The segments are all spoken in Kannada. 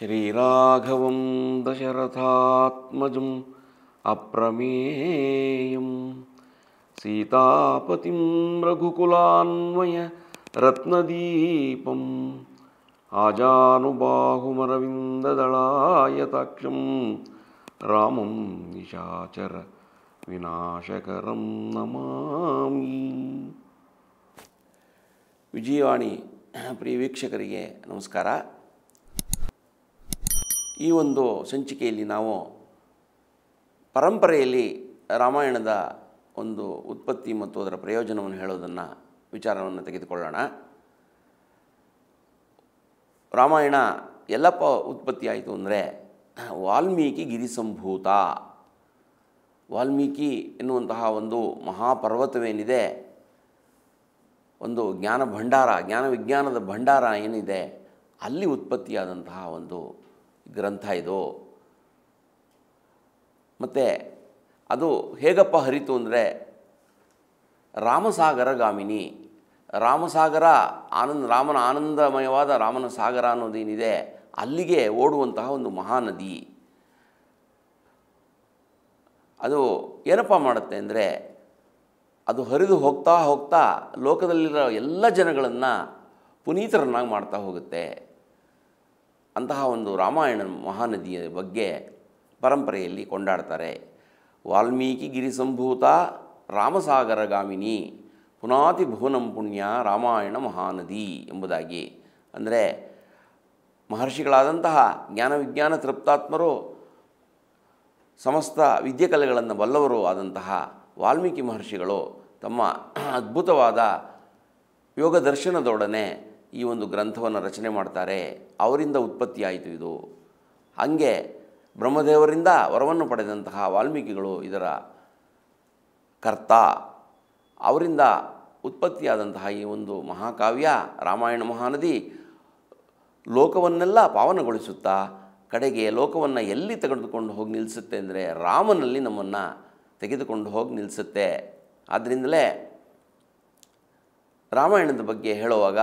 श्रीराघवं दशरथात्मजम् अप्रमेयं सीतापतिं रघुकुलान्वय रत्नदीपम् तक्षं रामं निशाचरविनाशकरं नमामि विजयवाणी प्रियवीक्षकरिगे नमस्कारः ಈ ಒಂದು ಸಂಚಿಕೆಯಲ್ಲಿ ನಾವು ಪರಂಪರೆಯಲ್ಲಿ ರಾಮಾಯಣದ ಒಂದು ಉತ್ಪತ್ತಿ ಮತ್ತು ಅದರ ಪ್ರಯೋಜನವನ್ನು ಹೇಳೋದನ್ನು ವಿಚಾರವನ್ನು ತೆಗೆದುಕೊಳ್ಳೋಣ ರಾಮಾಯಣ ಎಲ್ಲಪ್ಪ ಉತ್ಪತ್ತಿ ಆಯಿತು ಅಂದರೆ ವಾಲ್ಮೀಕಿ ಗಿರಿಸಂಭೂತ ವಾಲ್ಮೀಕಿ ಎನ್ನುವಂತಹ ಒಂದು ಮಹಾಪರ್ವತವೇನಿದೆ ಒಂದು ಜ್ಞಾನ ಭಂಡಾರ ಜ್ಞಾನ ವಿಜ್ಞಾನದ ಭಂಡಾರ ಏನಿದೆ ಅಲ್ಲಿ ಉತ್ಪತ್ತಿಯಾದಂತಹ ಒಂದು ಗ್ರಂಥ ಇದು ಮತ್ತು ಅದು ಹೇಗಪ್ಪ ಹರಿತು ಅಂದರೆ ರಾಮಸಾಗರ ಗಾಮಿನಿ ರಾಮಸಾಗರ ಆನಂದ ರಾಮನ ಆನಂದಮಯವಾದ ರಾಮನ ಸಾಗರ ಅನ್ನೋದೇನಿದೆ ಅಲ್ಲಿಗೆ ಓಡುವಂತಹ ಒಂದು ಮಹಾನದಿ ಅದು ಏನಪ್ಪ ಮಾಡುತ್ತೆ ಅಂದರೆ ಅದು ಹರಿದು ಹೋಗ್ತಾ ಹೋಗ್ತಾ ಲೋಕದಲ್ಲಿರೋ ಎಲ್ಲ ಜನಗಳನ್ನು ಪುನೀತರನ್ನಾಗಿ ಮಾಡ್ತಾ ಹೋಗುತ್ತೆ ಅಂತಹ ಒಂದು ರಾಮಾಯಣ ಮಹಾನದಿಯ ಬಗ್ಗೆ ಪರಂಪರೆಯಲ್ಲಿ ಕೊಂಡಾಡ್ತಾರೆ ವಾಲ್ಮೀಕಿ ಗಿರಿಸಂಭೂತ ರಾಮಸಾಗರಗಾಮಿನಿ ಪುನಾತಿ ಭುವನಂ ಪುಣ್ಯ ರಾಮಾಯಣ ಮಹಾನದಿ ಎಂಬುದಾಗಿ ಅಂದರೆ ಮಹರ್ಷಿಗಳಾದಂತಹ ಜ್ಞಾನವಿಜ್ಞಾನ ತೃಪ್ತಾತ್ಮರು ಸಮಸ್ತ ವಿದ್ಯೆಕಲೆಗಳನ್ನು ಬಲ್ಲವರು ಆದಂತಹ ವಾಲ್ಮೀಕಿ ಮಹರ್ಷಿಗಳು ತಮ್ಮ ಅದ್ಭುತವಾದ ಯೋಗ ದರ್ಶನದೊಡನೆ ಈ ಒಂದು ಗ್ರಂಥವನ್ನು ರಚನೆ ಮಾಡ್ತಾರೆ ಅವರಿಂದ ಉತ್ಪತ್ತಿಯಾಯಿತು ಇದು ಹಾಗೆ ಬ್ರಹ್ಮದೇವರಿಂದ ವರವನ್ನು ಪಡೆದಂತಹ ವಾಲ್ಮೀಕಿಗಳು ಇದರ ಕರ್ತ ಅವರಿಂದ ಉತ್ಪತ್ತಿಯಾದಂತಹ ಈ ಒಂದು ಮಹಾಕಾವ್ಯ ರಾಮಾಯಣ ಮಹಾನದಿ ಲೋಕವನ್ನೆಲ್ಲ ಪಾವನಗೊಳಿಸುತ್ತಾ ಕಡೆಗೆ ಲೋಕವನ್ನು ಎಲ್ಲಿ ತೆಗೆದುಕೊಂಡು ಹೋಗಿ ನಿಲ್ಲಿಸುತ್ತೆ ಅಂದರೆ ರಾಮನಲ್ಲಿ ನಮ್ಮನ್ನು ತೆಗೆದುಕೊಂಡು ಹೋಗಿ ನಿಲ್ಲಿಸುತ್ತೆ ಆದ್ದರಿಂದಲೇ ರಾಮಾಯಣದ ಬಗ್ಗೆ ಹೇಳುವಾಗ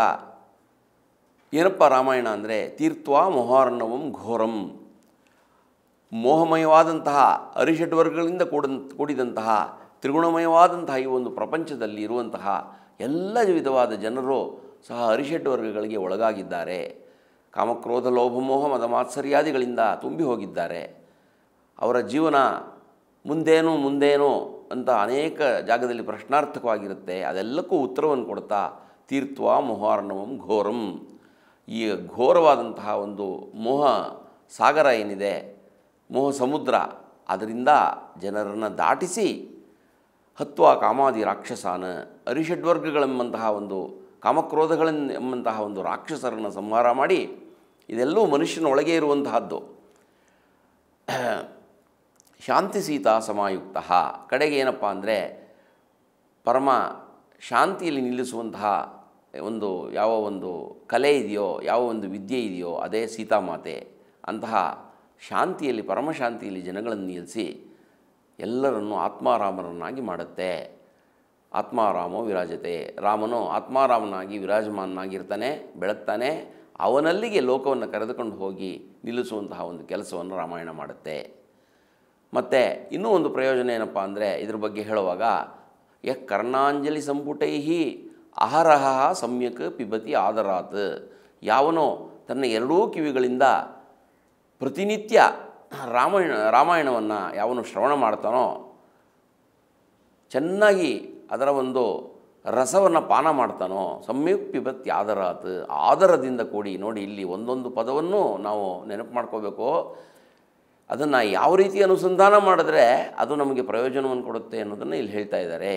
ಏನಪ್ಪ ರಾಮಾಯಣ ಅಂದರೆ ತೀರ್ಥ ಮೊಹಾರ್ಣವಂ ಘೋರಂ ಮೋಹಮಯವಾದಂತಹ ಅರಿಷಡ್ವರ್ಗಗಳಿಂದ ಕೂಡ ಕೂಡಿದಂತಹ ತ್ರಿಗುಣಮಯವಾದಂತಹ ಈ ಒಂದು ಪ್ರಪಂಚದಲ್ಲಿ ಇರುವಂತಹ ಎಲ್ಲ ವಿಧವಾದ ಜನರು ಸಹ ಅರಿಷಡ್ ಒಳಗಾಗಿದ್ದಾರೆ ಕಾಮಕ್ರೋಧ ಲೋಭಮೋಹ ಮದ ಮಾತ್ಸರ್ಯಾದಿಗಳಿಂದ ತುಂಬಿ ಹೋಗಿದ್ದಾರೆ ಅವರ ಜೀವನ ಮುಂದೇನು ಮುಂದೇನು ಅಂತ ಅನೇಕ ಜಾಗದಲ್ಲಿ ಪ್ರಶ್ನಾರ್ಥಕವಾಗಿರುತ್ತೆ ಅದೆಲ್ಲಕ್ಕೂ ಉತ್ತರವನ್ನು ಕೊಡ್ತಾ ತೀರ್ಥ ಮೊಹಾರ್ಣವಂ ಘೋರಂ ಈ ಘೋರವಾದಂತಹ ಒಂದು ಮೋಹ ಸಾಗರ ಏನಿದೆ ಮೋಹ ಸಮುದ್ರ ಅದರಿಂದ ಜನರನ್ನು ದಾಟಿಸಿ ಹತ್ವ ಕಾಮಾದಿ ರಾಕ್ಷಸಾನ ಅರಿಷಡ್ವರ್ಗಗಳೆಂಬಂತಹ ಒಂದು ಕಾಮಕ್ರೋಧಗಳೆಂಬಂತಹ ಒಂದು ರಾಕ್ಷಸರನ್ನು ಸಂಹಾರ ಮಾಡಿ ಇದೆಲ್ಲವೂ ಮನುಷ್ಯನ ಒಳಗೆ ಇರುವಂತಹದ್ದು ಶಾಂತಿ ಸೀತಾ ಸಮಾಯುಕ್ತ ಕಡೆಗೆ ಏನಪ್ಪ ಅಂದರೆ ಪರಮ ಶಾಂತಿಯಲ್ಲಿ ನಿಲ್ಲಿಸುವಂತಹ ಒಂದು ಯಾವ ಒಂದು ಕಲೆ ಇದೆಯೋ ಯಾವ ಒಂದು ವಿದ್ಯೆ ಇದೆಯೋ ಅದೇ ಸೀತಾಮಾತೆ ಅಂತಹ ಶಾಂತಿಯಲ್ಲಿ ಪರಮಶಾಂತಿಯಲ್ಲಿ ಜನಗಳನ್ನು ನಿಲ್ಲಿಸಿ ಎಲ್ಲರನ್ನು ಆತ್ಮಾರಾಮರನ್ನಾಗಿ ಮಾಡುತ್ತೆ ಆತ್ಮಾರಾಮೋ ವಿರಾಜತೆ ರಾಮನು ಆತ್ಮಾರಾಮನಾಗಿ ವಿರಾಜಮಾನನಾಗಿರ್ತಾನೆ ಬೆಳಗ್ತಾನೆ ಅವನಲ್ಲಿಗೆ ಲೋಕವನ್ನು ಕರೆದುಕೊಂಡು ಹೋಗಿ ನಿಲ್ಲಿಸುವಂತಹ ಒಂದು ಕೆಲಸವನ್ನು ರಾಮಾಯಣ ಮಾಡುತ್ತೆ ಮತ್ತು ಇನ್ನೂ ಒಂದು ಪ್ರಯೋಜನ ಏನಪ್ಪ ಅಂದರೆ ಇದ್ರ ಬಗ್ಗೆ ಹೇಳುವಾಗ ಯ ಕರ್ಣಾಂಜಲಿ ಸಂಪುಟೈಹಿ ಅಹರಹ ಸಮ್ಯಕ್ ಪಿಬತಿ ಆದರಾತ್ ಯಾವನೋ ತನ್ನ ಎರಡೂ ಕಿವಿಗಳಿಂದ ಪ್ರತಿನಿತ್ಯ ರಾಮಾಯಣ ರಾಮಾಯಣವನ್ನು ಯಾವನು ಶ್ರವಣ ಮಾಡ್ತಾನೋ ಚೆನ್ನಾಗಿ ಅದರ ಒಂದು ರಸವನ್ನು ಪಾನ ಮಾಡ್ತಾನೋ ಸಮ್ಯಕ್ ಪಿಬತ್ತಿ ಆದರಾತ್ ಆದರದಿಂದ ಕೂಡಿ ನೋಡಿ ಇಲ್ಲಿ ಒಂದೊಂದು ಪದವನ್ನು ನಾವು ನೆನಪು ಮಾಡ್ಕೋಬೇಕು ಅದನ್ನು ಯಾವ ರೀತಿ ಅನುಸಂಧಾನ ಮಾಡಿದ್ರೆ ಅದು ನಮಗೆ ಪ್ರಯೋಜನವನ್ನು ಕೊಡುತ್ತೆ ಅನ್ನೋದನ್ನು ಇಲ್ಲಿ ಹೇಳ್ತಾ ಇದ್ದಾರೆ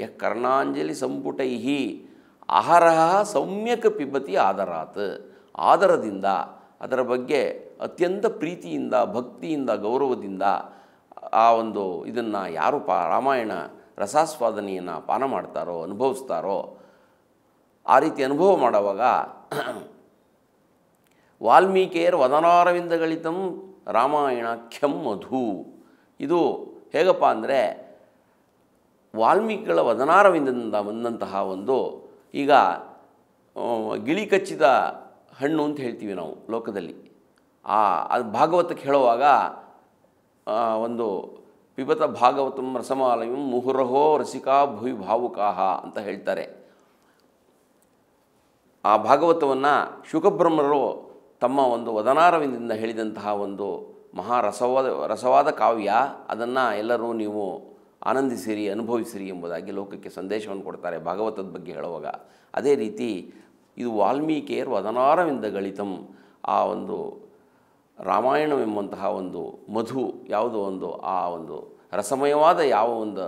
ಯ ಕರ್ಣಾಂಜಲಿ ಸಂಪುಟೈಹಿ ಆಹಾರ ಸೌಮ್ಯಕ ಪಿಬ್ಬತಿ ಆಧಾರಾತ್ ಆದರದಿಂದ ಅದರ ಬಗ್ಗೆ ಅತ್ಯಂತ ಪ್ರೀತಿಯಿಂದ ಭಕ್ತಿಯಿಂದ ಗೌರವದಿಂದ ಆ ಒಂದು ಇದನ್ನು ಯಾರು ಪ ರಾಮಾಯಣ ರಸಾಸ್ವಾದನೆಯನ್ನು ಪಾನ ಮಾಡ್ತಾರೋ ಅನುಭವಿಸ್ತಾರೋ ಆ ರೀತಿ ಅನುಭವ ಮಾಡುವಾಗ ವಾಲ್ಮೀಕಿಯರ್ ವದನಾರವಿಂದಗಳಿತಂ ರಾಮಾಯಣ ಕೆಮ್ಮಧು ಇದು ಹೇಗಪ್ಪ ಅಂದರೆ ವಾಲ್ಮೀಕಿಗಳ ವದನಾರವಿಂದ ಬಂದಂತಹ ಒಂದು ಈಗ ಗಿಳಿ ಕಚ್ಚಿದ ಹಣ್ಣು ಅಂತ ಹೇಳ್ತೀವಿ ನಾವು ಲೋಕದಲ್ಲಿ ಆ ಅದು ಭಾಗವತಕ್ಕೆ ಹೇಳುವಾಗ ಒಂದು ಪಿಬತ ಭಾಗವತಂ ರಸಮಾಲಯಂ ಮುಹುರಹೋ ರಸಿಕಾ ಭುವಿ ಭಾವುಕಾಹ ಅಂತ ಹೇಳ್ತಾರೆ ಆ ಭಾಗವತವನ್ನು ಶುಕಬ್ರಹ್ಮರು ತಮ್ಮ ಒಂದು ವದನಾರವಿಂದದಿಂದ ಹೇಳಿದಂತಹ ಒಂದು ಮಹಾ ರಸವಾದ ರಸವಾದ ಕಾವ್ಯ ಅದನ್ನು ಎಲ್ಲರೂ ನೀವು ಆನಂದಿಸಿರಿ ಅನುಭವಿಸಿರಿ ಎಂಬುದಾಗಿ ಲೋಕಕ್ಕೆ ಸಂದೇಶವನ್ನು ಕೊಡ್ತಾರೆ ಭಾಗವತದ ಬಗ್ಗೆ ಹೇಳುವಾಗ ಅದೇ ರೀತಿ ಇದು ವಾಲ್ಮೀಕಿಯರ್ ವದನಾರವಿಂದ ಗಳಿತಂ ಆ ಒಂದು ರಾಮಾಯಣವೆಂಬಂತಹ ಒಂದು ಮಧು ಯಾವುದೋ ಒಂದು ಆ ಒಂದು ರಸಮಯವಾದ ಯಾವ ಒಂದು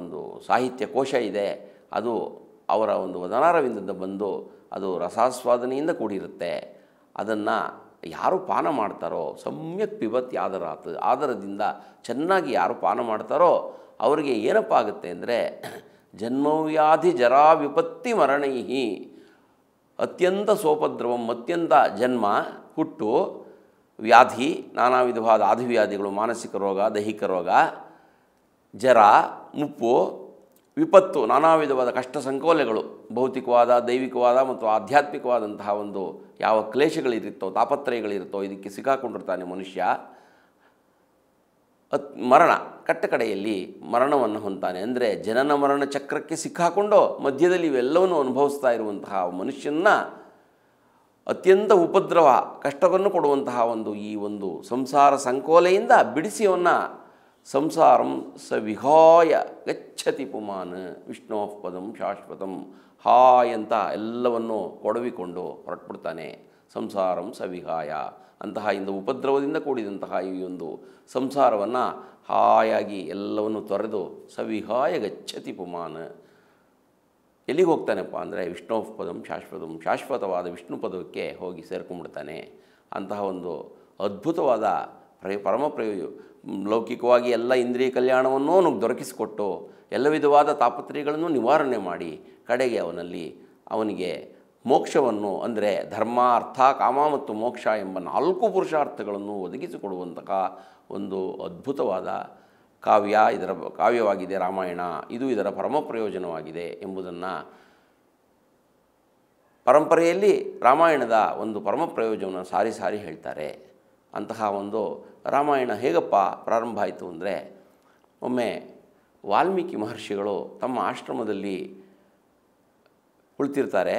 ಒಂದು ಸಾಹಿತ್ಯ ಕೋಶ ಇದೆ ಅದು ಅವರ ಒಂದು ವದನಾರವಿಂದದ ಬಂದು ಅದು ರಸಾಸ್ವಾದನೆಯಿಂದ ಕೂಡಿರುತ್ತೆ ಅದನ್ನು ಯಾರು ಪಾನ ಮಾಡ್ತಾರೋ ಸಮ್ಯಕ್ ಪಿಬತ್ ಯಾದರಾತು ಆದರದಿಂದ ಚೆನ್ನಾಗಿ ಯಾರು ಪಾನ ಮಾಡ್ತಾರೋ ಅವರಿಗೆ ಏನಪ್ಪ ಆಗುತ್ತೆ ಅಂದರೆ ಜನ್ಮವ್ಯಾಧಿ ಜರಾ ವಿಪತ್ತಿ ಮರಣೈಹಿ ಅತ್ಯಂತ ಸೋಪದ್ರವಂ ಅತ್ಯಂತ ಜನ್ಮ ಹುಟ್ಟು ವ್ಯಾಧಿ ನಾನಾ ವಿಧವಾದ ಆದಿವ್ಯಾಧಿಗಳು ಮಾನಸಿಕ ರೋಗ ದೈಹಿಕ ರೋಗ ಜರ ಮುಪ್ಪು ವಿಪತ್ತು ನಾನಾ ವಿಧವಾದ ಕಷ್ಟ ಸಂಕೋಲೆಗಳು ಭೌತಿಕವಾದ ದೈವಿಕವಾದ ಮತ್ತು ಆಧ್ಯಾತ್ಮಿಕವಾದಂತಹ ಒಂದು ಯಾವ ಕ್ಲೇಶಗಳಿರುತ್ತೋ ತಾಪತ್ರಯಗಳಿರುತ್ತೋ ಇದಕ್ಕೆ ಸಿಕ್ಕಾಕೊಂಡಿರ್ತಾನೆ ಮನುಷ್ಯ ಅತ್ ಮರಣ ಕಟ್ಟಕಡೆಯಲ್ಲಿ ಮರಣವನ್ನು ಹೊಂತಾನೆ ಅಂದರೆ ಜನನ ಮರಣ ಚಕ್ರಕ್ಕೆ ಸಿಕ್ಕಾಕೊಂಡು ಮಧ್ಯದಲ್ಲಿ ಇವೆಲ್ಲವನ್ನು ಅನುಭವಿಸ್ತಾ ಇರುವಂತಹ ಮನುಷ್ಯನ ಅತ್ಯಂತ ಉಪದ್ರವ ಕಷ್ಟವನ್ನು ಕೊಡುವಂತಹ ಒಂದು ಈ ಒಂದು ಸಂಸಾರ ಸಂಕೋಲೆಯಿಂದ ಬಿಡಿಸಿ ಅವನ್ನ ಸಂಸಾರಂ ಸ ವಿಹಾಯ ಗಚ್ಚತಿ ಪುಮಾನ್ ವಿಷ್ಣು ಶಾಶ್ವತಂ ಹಾಯ್ ಅಂತ ಎಲ್ಲವನ್ನು ಕೊಡವಿಕೊಂಡು ಹೊರಟ್ಬಿಡ್ತಾನೆ ಸಂಸಾರಂ ಸವಿಹಾಯ ಅಂತಹ ಇಂದು ಉಪದ್ರವದಿಂದ ಕೂಡಿದಂತಹ ಈ ಒಂದು ಸಂಸಾರವನ್ನು ಹಾಯಾಗಿ ಎಲ್ಲವನ್ನು ತೊರೆದು ಸವಿಹಾಯ ಗಚ್ಚತಿ ಪುಮಾನ್ ಎಲ್ಲಿಗೆ ಹೋಗ್ತಾನಪ್ಪ ಅಂದರೆ ವಿಷ್ಣು ಪದಂ ಶಾಶ್ವತಂ ಶಾಶ್ವತವಾದ ವಿಷ್ಣು ಪದಕ್ಕೆ ಹೋಗಿ ಸೇರ್ಕೊಂಡ್ಬಿಡ್ತಾನೆ ಅಂತಹ ಒಂದು ಅದ್ಭುತವಾದ ಪ್ರೇ ಪರಮ ಪ್ರಯೋಜ ಲೌಕಿಕವಾಗಿ ಎಲ್ಲ ಇಂದ್ರಿಯ ಕಲ್ಯಾಣವನ್ನು ಅವನಿಗೆ ದೊರಕಿಸಿಕೊಟ್ಟು ಎಲ್ಲ ವಿಧವಾದ ತಾಪತ್ರಯಗಳನ್ನು ನಿವಾರಣೆ ಮಾಡಿ ಕಡೆಗೆ ಅವನಲ್ಲಿ ಅವನಿಗೆ ಮೋಕ್ಷವನ್ನು ಅಂದರೆ ಧರ್ಮ ಅರ್ಥ ಕಾಮ ಮತ್ತು ಮೋಕ್ಷ ಎಂಬ ನಾಲ್ಕು ಪುರುಷಾರ್ಥಗಳನ್ನು ಒದಗಿಸಿಕೊಡುವಂತಹ ಒಂದು ಅದ್ಭುತವಾದ ಕಾವ್ಯ ಇದರ ಕಾವ್ಯವಾಗಿದೆ ರಾಮಾಯಣ ಇದು ಇದರ ಪರಮ ಪ್ರಯೋಜನವಾಗಿದೆ ಎಂಬುದನ್ನು ಪರಂಪರೆಯಲ್ಲಿ ರಾಮಾಯಣದ ಒಂದು ಪರಮ ಪ್ರಯೋಜನವನ್ನು ಸಾರಿ ಸಾರಿ ಹೇಳ್ತಾರೆ ಅಂತಹ ಒಂದು ರಾಮಾಯಣ ಹೇಗಪ್ಪ ಪ್ರಾರಂಭ ಆಯಿತು ಅಂದರೆ ಒಮ್ಮೆ ವಾಲ್ಮೀಕಿ ಮಹರ್ಷಿಗಳು ತಮ್ಮ ಆಶ್ರಮದಲ್ಲಿ ಕುಳಿತಿರ್ತಾರೆ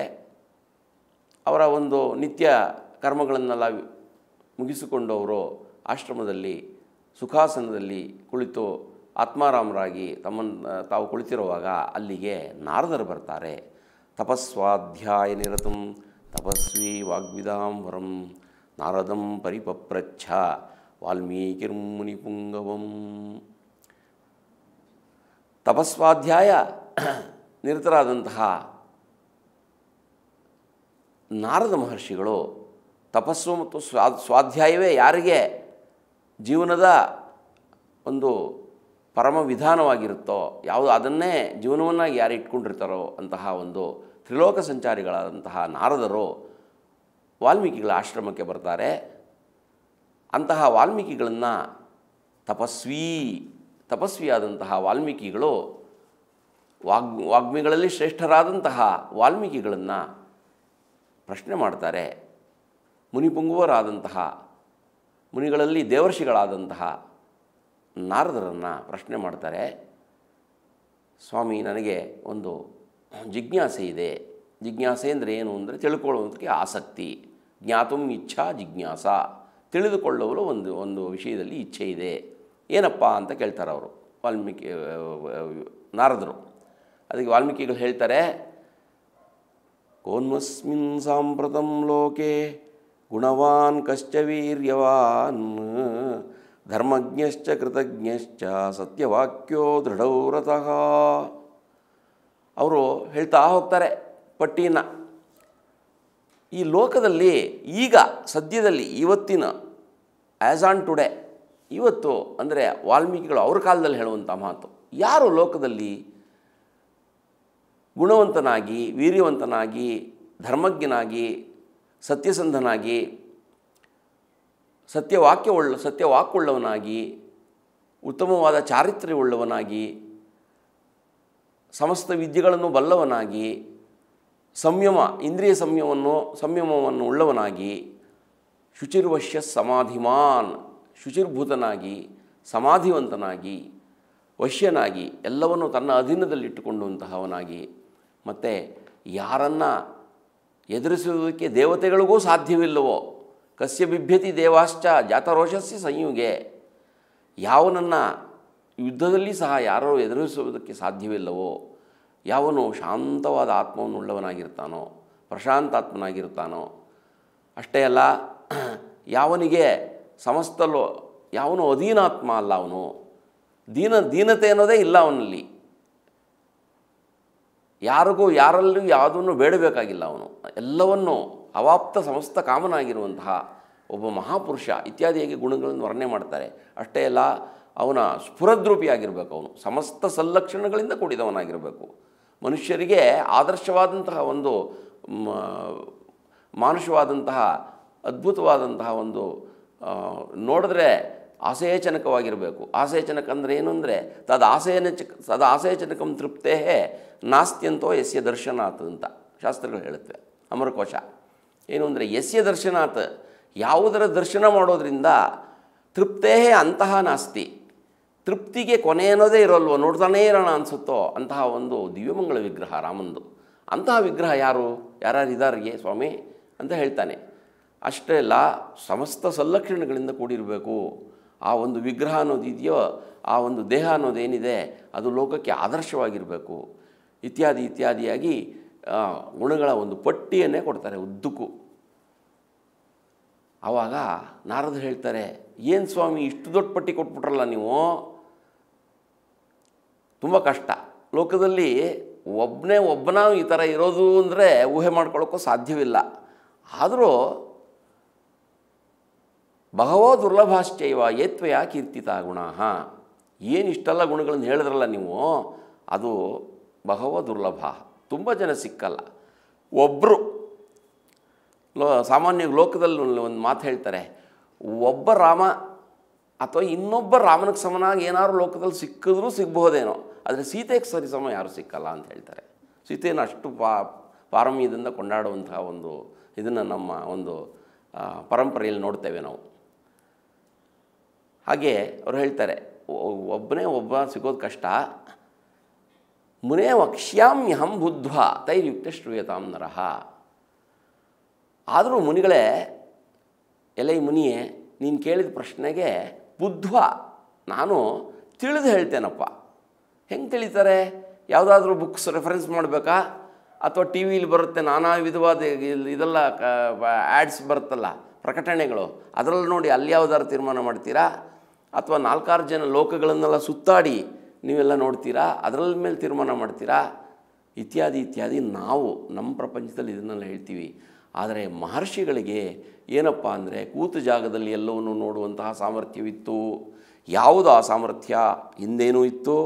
ಅವರ ಒಂದು ನಿತ್ಯ ಕರ್ಮಗಳನ್ನೆಲ್ಲ ಮುಗಿಸಿಕೊಂಡು ಅವರು ಆಶ್ರಮದಲ್ಲಿ ಸುಖಾಸನದಲ್ಲಿ ಕುಳಿತು ಆತ್ಮಾರಾಮರಾಗಿ ತಮ್ಮನ್ನು ತಾವು ಕುಳಿತಿರುವಾಗ ಅಲ್ಲಿಗೆ ನಾರದರು ಬರ್ತಾರೆ ತಪಸ್ವಾಧ್ಯಾಯ ನಿರತಂ ತಪಸ್ವಿ ವಾಗ್ವಿದಾಂಬರಂ ನಾರದಂ ಪರಿಪಪ್ರಚ್ಛ ಮುನಿಪುಂಗವಂ ತಪಸ್ವಾಧ್ಯಾಯ ನಿರತರಾದಂತಹ ನಾರದ ಮಹರ್ಷಿಗಳು ತಪಸ್ಸು ಮತ್ತು ಸ್ವಾ ಸ್ವಾಧ್ಯಾಯವೇ ಯಾರಿಗೆ ಜೀವನದ ಒಂದು ಪರಮ ವಿಧಾನವಾಗಿರುತ್ತೋ ಯಾವುದು ಅದನ್ನೇ ಜೀವನವನ್ನಾಗಿ ಯಾರು ಇಟ್ಕೊಂಡಿರ್ತಾರೋ ಅಂತಹ ಒಂದು ತ್ರಿಲೋಕ ಸಂಚಾರಿಗಳಾದಂತಹ ನಾರದರು ವಾಲ್ಮೀಕಿಗಳ ಆಶ್ರಮಕ್ಕೆ ಬರ್ತಾರೆ ಅಂತಹ ವಾಲ್ಮೀಕಿಗಳನ್ನು ತಪಸ್ವಿ ತಪಸ್ವಿಯಾದಂತಹ ವಾಲ್ಮೀಕಿಗಳು ವಾಗ್ ವಾಗ್ಮಿಗಳಲ್ಲಿ ಶ್ರೇಷ್ಠರಾದಂತಹ ವಾಲ್ಮೀಕಿಗಳನ್ನು ಪ್ರಶ್ನೆ ಮಾಡ್ತಾರೆ ಮುನಿಪುಂಗುವರಾದಂತಹ ಮುನಿಗಳಲ್ಲಿ ದೇವರ್ಷಿಗಳಾದಂತಹ ನಾರದರನ್ನು ಪ್ರಶ್ನೆ ಮಾಡ್ತಾರೆ ಸ್ವಾಮಿ ನನಗೆ ಒಂದು ಜಿಜ್ಞಾಸೆ ಇದೆ ಜಿಜ್ಞಾಸೆ ಅಂದರೆ ಏನು ಅಂದರೆ ತಿಳ್ಕೊಳ್ಳೋದಕ್ಕೆ ಆಸಕ್ತಿ ಜ್ಞಾತುಂ ಇಚ್ಛಾ ಜಿಜ್ಞಾಸ ತಿಳಿದುಕೊಳ್ಳುವರು ಒಂದು ಒಂದು ವಿಷಯದಲ್ಲಿ ಇಚ್ಛೆ ಇದೆ ಏನಪ್ಪ ಅಂತ ಕೇಳ್ತಾರೆ ಅವರು ವಾಲ್ಮೀಕಿ ನಾರದರು ಅದಕ್ಕೆ ವಾಲ್ಮೀಕಿಗಳು ಹೇಳ್ತಾರೆ ಕೋನ್ಮಸ್ಮಿನ್ ಸಾಂಪ್ರತಂ ಲೋಕೆ ಗುಣವಾನ್ ಕಷ್ಟವೀರ್ಯವಾನ್ ಧರ್ಮಜ್ಞಶ್ಚ ಕೃತಜ್ಞಶ್ಚ ಸತ್ಯವಾಕ್ಯೋ ದೃಢವ್ರತಃ ಅವರು ಹೇಳ್ತಾ ಹೋಗ್ತಾರೆ ಪಟ್ಟಿನ ಈ ಲೋಕದಲ್ಲಿ ಈಗ ಸದ್ಯದಲ್ಲಿ ಇವತ್ತಿನ ಆ್ಯಸ್ ಆನ್ ಟುಡೇ ಇವತ್ತು ಅಂದರೆ ವಾಲ್ಮೀಕಿಗಳು ಅವ್ರ ಕಾಲದಲ್ಲಿ ಹೇಳುವಂಥ ಮಾತು ಯಾರು ಲೋಕದಲ್ಲಿ ಗುಣವಂತನಾಗಿ ವೀರ್ಯವಂತನಾಗಿ ಧರ್ಮಜ್ಞನಾಗಿ ಸತ್ಯಸಂಧನಾಗಿ ಸತ್ಯವಾಕ್ಯವುಳ್ಳ ಸತ್ಯವಾಕ್ಯವುಳ್ಳವನಾಗಿ ಉತ್ತಮವಾದ ಚಾರಿತ್ರ್ಯವುಳ್ಳವನಾಗಿ ಸಮಸ್ತ ವಿದ್ಯೆಗಳನ್ನು ಬಲ್ಲವನಾಗಿ ಸಂಯಮ ಇಂದ್ರಿಯ ಸಂಯಮವನ್ನು ಸಂಯಮವನ್ನು ಉಳ್ಳವನಾಗಿ ಶುಚಿರ್ವಶ್ಯ ಸಮಾಧಿಮಾನ್ ಶುಚಿರ್ಭೂತನಾಗಿ ಸಮಾಧಿವಂತನಾಗಿ ವಶ್ಯನಾಗಿ ಎಲ್ಲವನ್ನು ತನ್ನ ಅಧೀನದಲ್ಲಿಟ್ಟುಕೊಂಡಂತಹವನಾಗಿ ಮತ್ತು ಯಾರನ್ನು ಎದುರಿಸುವುದಕ್ಕೆ ದೇವತೆಗಳಿಗೂ ಸಾಧ್ಯವಿಲ್ಲವೋ ಕಸ್ಯ ಬಿಭ್ಯತಿ ದೇವಾಶ್ಚ ಜಾತರೋಷಸ್ ಸಂಯುಗೆ ಯಾವನನ್ನು ಯುದ್ಧದಲ್ಲಿ ಸಹ ಯಾರೋ ಎದುರಿಸುವುದಕ್ಕೆ ಸಾಧ್ಯವಿಲ್ಲವೋ ಯಾವನು ಶಾಂತವಾದ ಆತ್ಮವನ್ನುಳ್ಳವನಾಗಿರ್ತಾನೋ ಪ್ರಶಾಂತಾತ್ಮನಾಗಿರ್ತಾನೋ ಅಷ್ಟೇ ಅಲ್ಲ ಯಾವನಿಗೆ ಸಮಸ್ತಲ್ಲೋ ಯಾವನು ಅಧೀನಾತ್ಮ ಅಲ್ಲ ಅವನು ದೀನ ದೀನತೆ ಅನ್ನೋದೇ ಇಲ್ಲ ಅವನಲ್ಲಿ ಯಾರಿಗೂ ಯಾರಲ್ಲೂ ಯಾವುದನ್ನು ಬೇಡಬೇಕಾಗಿಲ್ಲ ಅವನು ಎಲ್ಲವನ್ನು ಅವಾಪ್ತ ಸಮಸ್ತ ಕಾಮನಾಗಿರುವಂತಹ ಒಬ್ಬ ಮಹಾಪುರುಷ ಇತ್ಯಾದಿಯಾಗಿ ಗುಣಗಳನ್ನು ವರ್ಣನೆ ಮಾಡ್ತಾರೆ ಅಷ್ಟೇ ಅಲ್ಲ ಅವನ ಸ್ಫುರದ್ರೂಪಿಯಾಗಿರಬೇಕು ಅವನು ಸಮಸ್ತ ಸಲ್ಲಕ್ಷಣಗಳಿಂದ ಕೂಡಿದವನಾಗಿರಬೇಕು ಮನುಷ್ಯರಿಗೆ ಆದರ್ಶವಾದಂತಹ ಒಂದು ಮಾನುಷವಾದಂತಹ ಅದ್ಭುತವಾದಂತಹ ಒಂದು ನೋಡಿದ್ರೆ ಆಸೆಯಚನಕವಾಗಿರಬೇಕು ಆಸೆಯಚನಕ ಅಂದರೆ ಏನು ಅಂದರೆ ತದ ಆಸೇನಚ ತದ ಆಸೇಚನಕಂ ತೃಪ್ತೇ ನಾಸ್ತ್ಯಂತೋ ಯಸ್ಯ ದರ್ಶನಾತ್ ಅಂತ ಶಾಸ್ತ್ರಗಳು ಹೇಳುತ್ತವೆ ಅಮರಕೋಶ ಏನು ಅಂದರೆ ಯಸ್ಯ ದರ್ಶನಾತ್ ಯಾವುದರ ದರ್ಶನ ಮಾಡೋದ್ರಿಂದ ತೃಪ್ತೇ ಅಂತಹ ನಾಸ್ತಿ ತೃಪ್ತಿಗೆ ಕೊನೆ ಅನ್ನೋದೇ ಇರೋಲ್ವೋ ನೋಡ್ತಾನೇ ಇರೋಣ ಅನಿಸುತ್ತೋ ಅಂತಹ ಒಂದು ದಿವ್ಯಮಂಗಳ ವಿಗ್ರಹ ರಾಮಂದು ಅಂತಹ ವಿಗ್ರಹ ಯಾರು ಇದಾರಿಗೆ ಸ್ವಾಮಿ ಅಂತ ಹೇಳ್ತಾನೆ ಅಷ್ಟೇ ಅಲ್ಲ ಸಮಸ್ತ ಸಂಲಕ್ಷಣಗಳಿಂದ ಕೂಡಿರಬೇಕು ಆ ಒಂದು ವಿಗ್ರಹ ಅನ್ನೋದು ಇದೆಯೋ ಆ ಒಂದು ದೇಹ ಅನ್ನೋದೇನಿದೆ ಅದು ಲೋಕಕ್ಕೆ ಆದರ್ಶವಾಗಿರಬೇಕು ಇತ್ಯಾದಿ ಇತ್ಯಾದಿಯಾಗಿ ಗುಣಗಳ ಒಂದು ಪಟ್ಟಿಯನ್ನೇ ಕೊಡ್ತಾರೆ ಉದ್ದುಕು ಆವಾಗ ನಾರದ ಹೇಳ್ತಾರೆ ಏನು ಸ್ವಾಮಿ ಇಷ್ಟು ದೊಡ್ಡ ಪಟ್ಟಿ ಕೊಟ್ಬಿಟ್ರಲ್ಲ ನೀವು ತುಂಬ ಕಷ್ಟ ಲೋಕದಲ್ಲಿ ಒಬ್ಬನೇ ಒಬ್ಬನ ಈ ಥರ ಇರೋದು ಅಂದರೆ ಊಹೆ ಮಾಡ್ಕೊಳ್ಳೋಕ್ಕೂ ಸಾಧ್ಯವಿಲ್ಲ ಆದರೂ ಬಹವೋ ದುರ್ಲಭಾಶ್ಚೈವ ಏತ್ವಯ ಕೀರ್ತಿತ ಗುಣ ಏನು ಇಷ್ಟೆಲ್ಲ ಗುಣಗಳನ್ನು ಹೇಳಿದ್ರಲ್ಲ ನೀವು ಅದು ಬಹವೋ ದುರ್ಲಭ ತುಂಬ ಜನ ಸಿಕ್ಕಲ್ಲ ಒಬ್ಬರು ಲೋ ಸಾಮಾನ್ಯ ಲೋಕದಲ್ಲಿ ಒಂದು ಮಾತು ಹೇಳ್ತಾರೆ ಒಬ್ಬ ರಾಮ ಅಥವಾ ಇನ್ನೊಬ್ಬ ರಾಮನಿಗೆ ಸಮನಾಗಿ ಏನಾರು ಲೋಕದಲ್ಲಿ ಸಿಕ್ಕಿದ್ರೂ ಸಿಗ್ಬೋದೇನೋ ಆದರೆ ಸೀತೆಗೆ ಸರಿ ಸಮ ಯಾರೂ ಸಿಕ್ಕಲ್ಲ ಅಂತ ಹೇಳ್ತಾರೆ ಸೀತೆಯನ್ನು ಅಷ್ಟು ಪಾ ಪಾರಮ್ಯದಿಂದ ಕೊಂಡಾಡುವಂತಹ ಒಂದು ಇದನ್ನು ನಮ್ಮ ಒಂದು ಪರಂಪರೆಯಲ್ಲಿ ನೋಡ್ತೇವೆ ನಾವು ಹಾಗೆ ಅವ್ರು ಹೇಳ್ತಾರೆ ಒಬ್ಬನೇ ಒಬ್ಬ ಸಿಗೋದು ಕಷ್ಟ ಮುನೇ ವಕ್ಷ್ಯಾಮ್ಯಹಂ ಬುದ್ಧ್ವ ತೈರ್ಯುಕ್ತ ಶ್ರೂಯತಾಂ ನರಹ ಆದರೂ ಮುನಿಗಳೇ ಎಲೈ ಮುನಿಯೇ ನೀನು ಕೇಳಿದ ಪ್ರಶ್ನೆಗೆ ಬುದ್ಧ್ವಾ ನಾನು ತಿಳಿದು ಹೇಳ್ತೇನಪ್ಪ ಹೆಂಗೆ ತಿಳಿತಾರೆ ಯಾವುದಾದ್ರೂ ಬುಕ್ಸ್ ರೆಫರೆನ್ಸ್ ಮಾಡಬೇಕಾ ಅಥವಾ ಟಿ ವಿಲಿ ಬರುತ್ತೆ ನಾನಾ ವಿಧವಾದ ಇದೆಲ್ಲ ಕ ಆ್ಯಡ್ಸ್ ಬರುತ್ತಲ್ಲ ಪ್ರಕಟಣೆಗಳು ಅದರಲ್ಲಿ ನೋಡಿ ಅಲ್ಲಿ ಯಾವ್ದಾದ್ರು ತೀರ್ಮಾನ ಮಾಡ್ತೀರಾ ಅಥವಾ ನಾಲ್ಕಾರು ಜನ ಲೋಕಗಳನ್ನೆಲ್ಲ ಸುತ್ತಾಡಿ ನೀವೆಲ್ಲ ನೋಡ್ತೀರಾ ಅದರ ಮೇಲೆ ತೀರ್ಮಾನ ಮಾಡ್ತೀರಾ ಇತ್ಯಾದಿ ಇತ್ಯಾದಿ ನಾವು ನಮ್ಮ ಪ್ರಪಂಚದಲ್ಲಿ ಇದನ್ನೆಲ್ಲ ಹೇಳ್ತೀವಿ ಆದರೆ ಮಹರ್ಷಿಗಳಿಗೆ ಏನಪ್ಪ ಅಂದರೆ ಕೂತು ಜಾಗದಲ್ಲಿ ಎಲ್ಲವನ್ನು ನೋಡುವಂತಹ ಸಾಮರ್ಥ್ಯವಿತ್ತು ಯಾವುದು ಆ ಸಾಮರ್ಥ್ಯ ಹಿಂದೇನೂ ಇತ್ತು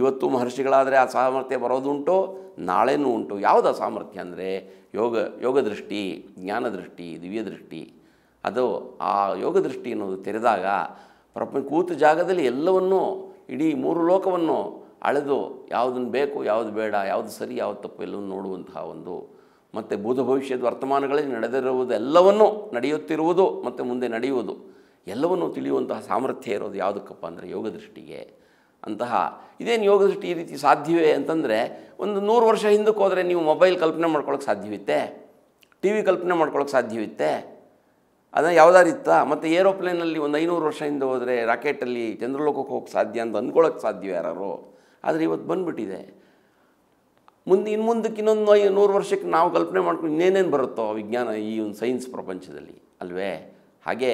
ಇವತ್ತು ಮಹರ್ಷಿಗಳಾದರೆ ಆ ಸಾಮರ್ಥ್ಯ ಬರೋದುಂಟು ನಾಳೆನೂ ಉಂಟು ಯಾವುದು ಆ ಸಾಮರ್ಥ್ಯ ಅಂದರೆ ಯೋಗ ಯೋಗದೃಷ್ಟಿ ಜ್ಞಾನದೃಷ್ಟಿ ದಿವ್ಯದೃಷ್ಟಿ ಅದು ಆ ಯೋಗದೃಷ್ಟಿ ಅನ್ನೋದು ತೆರೆದಾಗ ಪ್ರಪಂಚ ಕೂತ ಜಾಗದಲ್ಲಿ ಎಲ್ಲವನ್ನೂ ಇಡೀ ಮೂರು ಲೋಕವನ್ನು ಅಳೆದು ಯಾವುದನ್ನು ಬೇಕು ಯಾವುದು ಬೇಡ ಯಾವುದು ಸರಿ ಯಾವುದು ತಪ್ಪು ಎಲ್ಲವನ್ನು ನೋಡುವಂತಹ ಒಂದು ಮತ್ತು ಭೂತ ಭವಿಷ್ಯದ ವರ್ತಮಾನಗಳಲ್ಲಿ ನಡೆದಿರುವುದು ಎಲ್ಲವನ್ನೂ ನಡೆಯುತ್ತಿರುವುದು ಮತ್ತು ಮುಂದೆ ನಡೆಯುವುದು ಎಲ್ಲವನ್ನೂ ತಿಳಿಯುವಂತಹ ಸಾಮರ್ಥ್ಯ ಇರೋದು ಯಾವುದಕ್ಕಪ್ಪ ಅಂದರೆ ಯೋಗ ದೃಷ್ಟಿಗೆ ಅಂತಹ ಇದೇನು ಯೋಗ ದೃಷ್ಟಿ ಈ ರೀತಿ ಸಾಧ್ಯವೇ ಅಂತಂದರೆ ಒಂದು ನೂರು ವರ್ಷ ಹಿಂದಕ್ಕೆ ಹೋದರೆ ನೀವು ಮೊಬೈಲ್ ಕಲ್ಪನೆ ಮಾಡ್ಕೊಳ್ಳೋಕ್ಕೆ ಸಾಧ್ಯವಿತ್ತೆ ಟಿ ವಿ ಕಲ್ಪನೆ ಮಾಡ್ಕೊಳ್ಳೋಕ್ಕೆ ಸಾಧ್ಯವಿತ್ತೆ ಅದನ್ನು ಇತ್ತ ಮತ್ತು ಏರೋಪ್ಲೇನಲ್ಲಿ ಒಂದು ಐನೂರು ವರ್ಷ ಹಿಂದೆ ಹೋದರೆ ರಾಕೆಟಲ್ಲಿ ಚಂದ್ರಲೋಕಕ್ಕೆ ಹೋಗಕ್ಕೆ ಸಾಧ್ಯ ಅಂತ ಅಂದ್ಕೊಳ್ಳೋಕ್ಕೆ ಸಾಧ್ಯ ಯಾರು ಆದರೆ ಇವತ್ತು ಬಂದುಬಿಟ್ಟಿದೆ ಮುಂದೆ ಇನ್ನು ಮುಂದಕ್ಕೆ ಇನ್ನೊಂದು ನೂರು ವರ್ಷಕ್ಕೆ ನಾವು ಕಲ್ಪನೆ ಮಾಡ್ಕೊಂಡು ಇನ್ನೇನೇನು ಬರುತ್ತೋ ವಿಜ್ಞಾನ ಈ ಒಂದು ಸೈನ್ಸ್ ಪ್ರಪಂಚದಲ್ಲಿ ಅಲ್ವೇ ಹಾಗೇ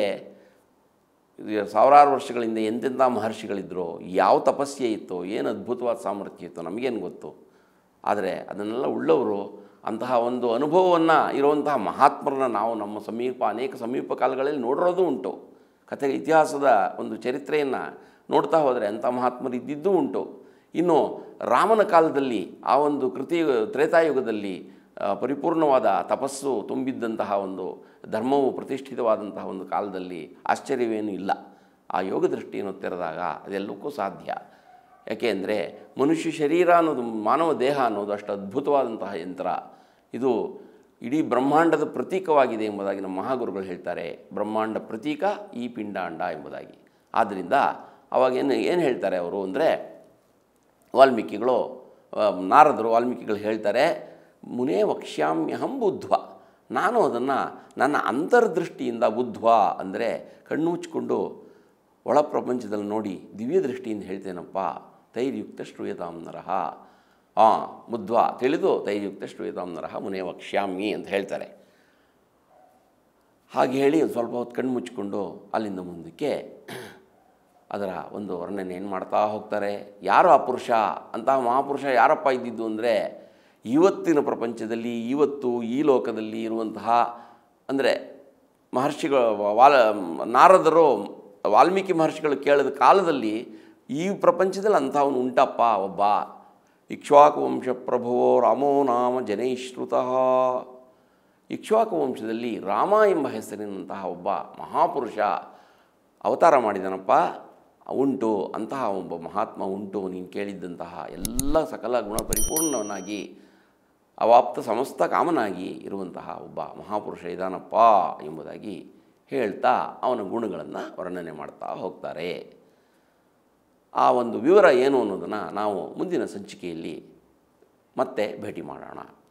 ಸಾವಿರಾರು ವರ್ಷಗಳಿಂದ ಎಂತೆಂಥ ಮಹರ್ಷಿಗಳಿದ್ರು ಯಾವ ತಪಸ್ಸೆ ಇತ್ತು ಏನು ಅದ್ಭುತವಾದ ಸಾಮರ್ಥ್ಯ ಇತ್ತು ನಮಗೇನು ಗೊತ್ತು ಆದರೆ ಅದನ್ನೆಲ್ಲ ಉಳ್ಳವರು ಅಂತಹ ಒಂದು ಅನುಭವವನ್ನು ಇರುವಂತಹ ಮಹಾತ್ಮರನ್ನ ನಾವು ನಮ್ಮ ಸಮೀಪ ಅನೇಕ ಸಮೀಪ ಕಾಲಗಳಲ್ಲಿ ನೋಡಿರೋದು ಉಂಟು ಕಥೆ ಇತಿಹಾಸದ ಒಂದು ಚರಿತ್ರೆಯನ್ನು ನೋಡ್ತಾ ಹೋದರೆ ಅಂಥ ಮಹಾತ್ಮರು ಇದ್ದಿದ್ದೂ ಉಂಟು ಇನ್ನು ರಾಮನ ಕಾಲದಲ್ಲಿ ಆ ಒಂದು ಕೃತಿ ತ್ರೇತಾಯುಗದಲ್ಲಿ ಪರಿಪೂರ್ಣವಾದ ತಪಸ್ಸು ತುಂಬಿದ್ದಂತಹ ಒಂದು ಧರ್ಮವು ಪ್ರತಿಷ್ಠಿತವಾದಂತಹ ಒಂದು ಕಾಲದಲ್ಲಿ ಆಶ್ಚರ್ಯವೇನೂ ಇಲ್ಲ ಆ ಯೋಗ ದೃಷ್ಟಿಯನ್ನು ತೆರೆದಾಗ ಅದೆಲ್ಲಕ್ಕೂ ಸಾಧ್ಯ ಯಾಕೆ ಅಂದರೆ ಮನುಷ್ಯ ಶರೀರ ಅನ್ನೋದು ಮಾನವ ದೇಹ ಅನ್ನೋದು ಅಷ್ಟು ಅದ್ಭುತವಾದಂತಹ ಯಂತ್ರ ಇದು ಇಡೀ ಬ್ರಹ್ಮಾಂಡದ ಪ್ರತೀಕವಾಗಿದೆ ಎಂಬುದಾಗಿ ನಮ್ಮ ಮಹಾಗುರುಗಳು ಹೇಳ್ತಾರೆ ಬ್ರಹ್ಮಾಂಡ ಪ್ರತೀಕ ಈ ಪಿಂಡಾಂಡ ಎಂಬುದಾಗಿ ಆದ್ದರಿಂದ ಅವಾಗೇನು ಏನು ಹೇಳ್ತಾರೆ ಅವರು ಅಂದರೆ ವಾಲ್ಮೀಕಿಗಳು ನಾರದರು ವಾಲ್ಮೀಕಿಗಳು ಹೇಳ್ತಾರೆ ಮುನೇ ವಕ್ಷ್ಯಾಮ್ಯಹಂ ಬುದ್ಧ್ವ ನಾನು ಅದನ್ನು ನನ್ನ ಅಂತರ್ದೃಷ್ಟಿಯಿಂದ ಬುದ್ಧ್ವ ಅಂದರೆ ಕಣ್ಣು ಮುಚ್ಚಿಕೊಂಡು ಒಳ ಪ್ರಪಂಚದಲ್ಲಿ ನೋಡಿ ದಿವ್ಯ ದೃಷ್ಟಿಯಿಂದ ಹೇಳ್ತೇನಪ್ಪ ತೈರ್ಯುಕ್ತ ಶ್ರೂಯತಾಂ ನರಹ ಆ ಮುದ್ವಾ ತಿಳಿದು ತೈಯುಕ್ತ ನರಹ ಮುನೇ ವಕ್ಷ್ಯಾಮಿ ಅಂತ ಹೇಳ್ತಾರೆ ಹಾಗೆ ಹೇಳಿ ಒಂದು ಸ್ವಲ್ಪ ಹೊತ್ತು ಕಣ್ಣು ಮುಚ್ಚಿಕೊಂಡು ಅಲ್ಲಿಂದ ಮುಂದಕ್ಕೆ ಅದರ ಒಂದು ವರ್ಣನೆ ಏನು ಮಾಡ್ತಾ ಹೋಗ್ತಾರೆ ಯಾರು ಆ ಪುರುಷ ಅಂತಹ ಮಹಾಪುರುಷ ಯಾರಪ್ಪ ಇದ್ದಿದ್ದು ಅಂದರೆ ಇವತ್ತಿನ ಪ್ರಪಂಚದಲ್ಲಿ ಇವತ್ತು ಈ ಲೋಕದಲ್ಲಿ ಇರುವಂತಹ ಅಂದರೆ ಮಹರ್ಷಿಗಳು ವಾಲ ನಾರದರು ವಾಲ್ಮೀಕಿ ಮಹರ್ಷಿಗಳು ಕೇಳಿದ ಕಾಲದಲ್ಲಿ ಈ ಪ್ರಪಂಚದಲ್ಲಿ ಅಂಥವನು ಉಂಟಪ್ಪ ಒಬ್ಬ ಪ್ರಭುವೋ ರಾಮೋ ನಾಮ ಜನೈಶ್ರುತಃ ಇಕ್ಷ್ವಾಕುವಂಶದಲ್ಲಿ ರಾಮ ಎಂಬ ಹೆಸರಿನಂತಹ ಒಬ್ಬ ಮಹಾಪುರುಷ ಅವತಾರ ಮಾಡಿದನಪ್ಪ ಉಂಟು ಅಂತಹ ಒಬ್ಬ ಮಹಾತ್ಮ ಉಂಟು ನೀನು ಕೇಳಿದ್ದಂತಹ ಎಲ್ಲ ಸಕಲ ಗುಣ ಪರಿಪೂರ್ಣವನಾಗಿ ಅವಾಪ್ತ ಸಮಸ್ತ ಕಾಮನಾಗಿ ಇರುವಂತಹ ಒಬ್ಬ ಮಹಾಪುರುಷ ಇದಾನಪ್ಪ ಎಂಬುದಾಗಿ ಹೇಳ್ತಾ ಅವನ ಗುಣಗಳನ್ನು ವರ್ಣನೆ ಮಾಡ್ತಾ ಹೋಗ್ತಾರೆ ಆ ಒಂದು ವಿವರ ಏನು ಅನ್ನೋದನ್ನು ನಾವು ಮುಂದಿನ ಸಂಚಿಕೆಯಲ್ಲಿ ಮತ್ತೆ ಭೇಟಿ ಮಾಡೋಣ